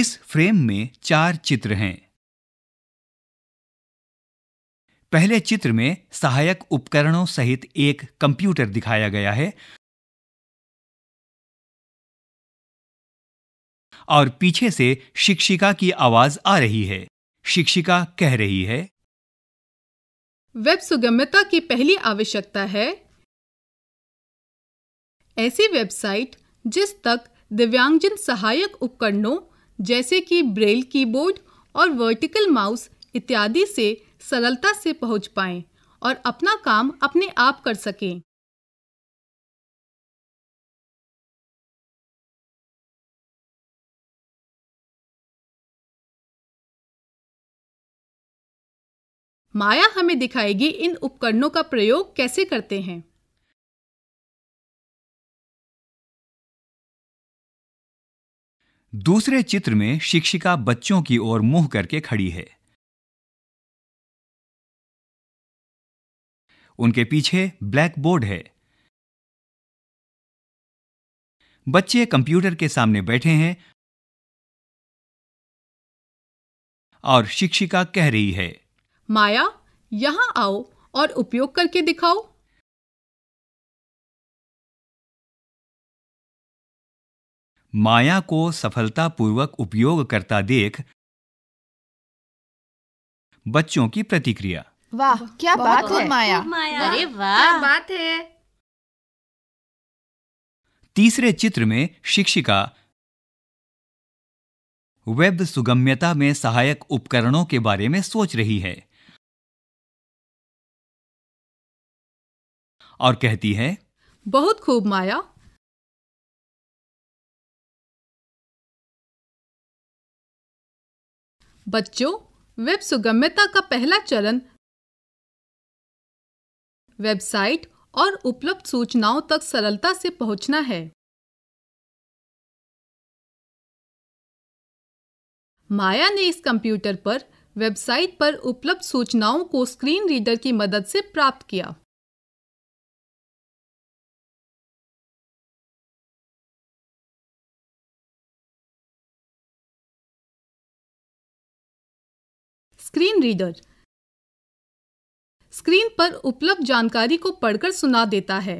इस फ्रेम में चार चित्र हैं पहले चित्र में सहायक उपकरणों सहित एक कंप्यूटर दिखाया गया है और पीछे से शिक्षिका की आवाज आ रही है शिक्षिका कह रही है वेब सुगम्यता की पहली आवश्यकता है ऐसी वेबसाइट जिस तक दिव्यांगजन सहायक उपकरणों जैसे कि ब्रेल कीबोर्ड और वर्टिकल माउस इत्यादि से सरलता से पहुंच पाएं और अपना काम अपने आप कर सकें माया हमें दिखाएगी इन उपकरणों का प्रयोग कैसे करते हैं दूसरे चित्र में शिक्षिका बच्चों की ओर मुंह करके खड़ी है उनके पीछे ब्लैक बोर्ड है बच्चे कंप्यूटर के सामने बैठे हैं और शिक्षिका कह रही है माया यहां आओ और उपयोग करके दिखाओ माया को सफलतापूर्वक उपयोग करता देख बच्चों की प्रतिक्रिया वाह क्या बात है माया अरे वाह बात है तीसरे चित्र में शिक्षिका वेब सुगम्यता में सहायक उपकरणों के बारे में सोच रही है और कहती है बहुत खूब माया बच्चों वेब सुगम्यता का पहला चरण वेबसाइट और उपलब्ध सूचनाओं तक सरलता से पहुंचना है माया ने इस कंप्यूटर पर वेबसाइट पर उपलब्ध सूचनाओं को स्क्रीन रीडर की मदद से प्राप्त किया स्क्रीन रीडर स्क्रीन पर उपलब्ध जानकारी को पढ़कर सुना देता है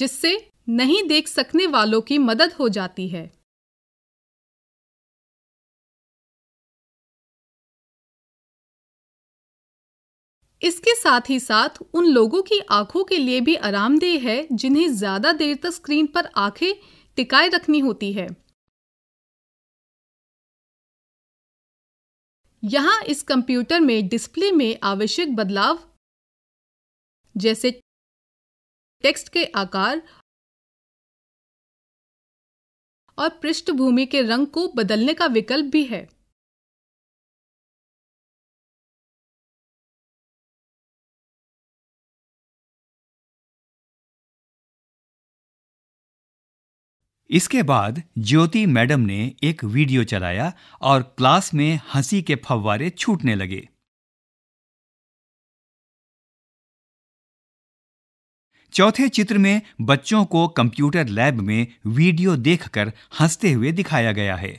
जिससे नहीं देख सकने वालों की मदद हो जाती है इसके साथ ही साथ उन लोगों की आंखों के लिए भी आरामदेह है जिन्हें ज़्यादा देर तक स्क्रीन पर आंखें टिकाए रखनी होती है यहाँ इस कंप्यूटर में डिस्प्ले में आवश्यक बदलाव जैसे टेक्स्ट के आकार और पृष्ठभूमि के रंग को बदलने का विकल्प भी है इसके बाद ज्योति मैडम ने एक वीडियो चलाया और क्लास में हंसी के फव्वारे छूटने लगे चौथे चित्र में बच्चों को कंप्यूटर लैब में वीडियो देखकर हंसते हुए दिखाया गया है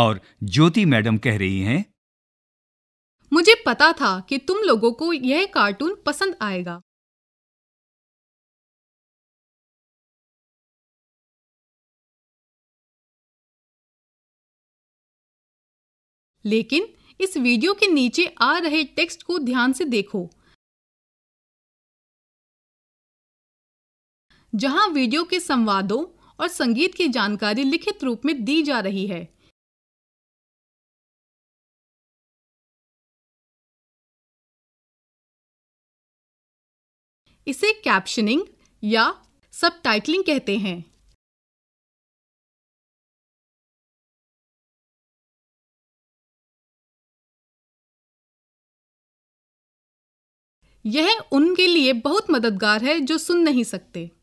और ज्योति मैडम कह रही हैं मुझे पता था कि तुम लोगों को यह कार्टून पसंद आएगा लेकिन इस वीडियो के नीचे आ रहे टेक्स्ट को ध्यान से देखो जहां वीडियो के संवादों और संगीत की जानकारी लिखित रूप में दी जा रही है इसे कैप्शनिंग या सब कहते हैं यह उनके लिए बहुत मददगार है जो सुन नहीं सकते